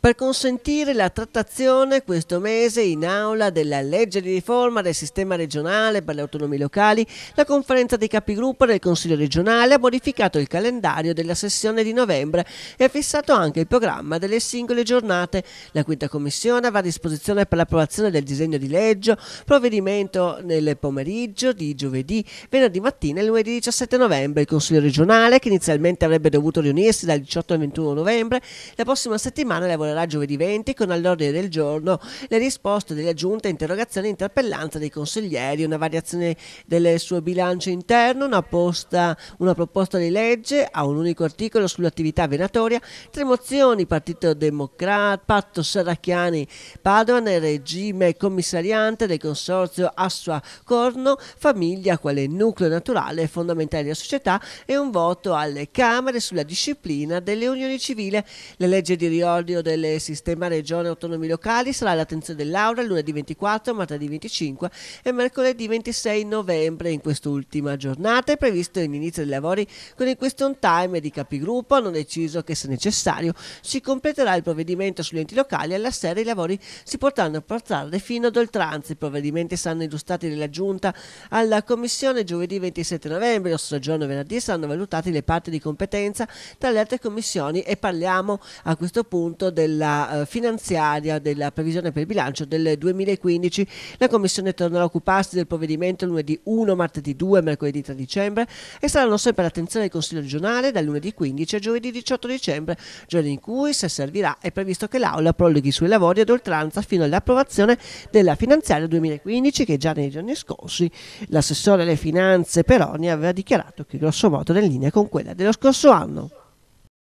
per consentire la trattazione questo mese in aula della legge di riforma del sistema regionale per le autonomie locali, la conferenza dei capigruppo del Consiglio regionale ha modificato il calendario della sessione di novembre e ha fissato anche il programma delle singole giornate. La quinta commissione va a disposizione per l'approvazione del disegno di legge, provvedimento nel pomeriggio di giovedì, venerdì mattina e lunedì 17 novembre. Il Consiglio regionale, che inizialmente avrebbe dovuto riunirsi dal 18 al 21 novembre, la prossima settimana lavora lavorerà giovedì 20 con all'ordine del giorno le risposte delle aggiunte interrogazioni e interpellanza dei consiglieri, una variazione del suo bilancio interno, una, posta, una proposta di legge a un unico articolo sull'attività venatoria, tre mozioni, Partito Democratico, Patto Serracchiani, Padovan, regime commissariante del consorzio Assua Corno, famiglia quale nucleo naturale e fondamentale della società e un voto alle Camere sulla disciplina delle unioni civili. La legge di riordino del del sistema regione autonomi locali sarà l'attenzione dell'Aula lunedì 24, martedì 25 e mercoledì 26 novembre. In quest'ultima giornata è previsto l'inizio dei lavori con il question time di capigruppo. Hanno deciso che se necessario si completerà il provvedimento sugli enti locali e alla sera i lavori si potranno portare fino ad oltranza. I provvedimenti saranno illustrati dalla Giunta alla Commissione giovedì 27 novembre. Lo stesso giorno venerdì saranno valutati le parti di competenza tra le altre commissioni e parliamo a questo punto del della eh, finanziaria della previsione per il bilancio del 2015. La Commissione tornerà a occuparsi del provvedimento lunedì 1, martedì 2, mercoledì 3 dicembre e saranno sempre all'attenzione del Consiglio regionale dal lunedì 15 a giovedì 18 dicembre, giorno in cui, se servirà, è previsto che l'Aula prolunghi i suoi lavori ad oltranza fino all'approvazione della finanziaria 2015 che già nei giorni scorsi l'assessore alle finanze Peroni aveva dichiarato che grosso modo era in linea con quella dello scorso anno.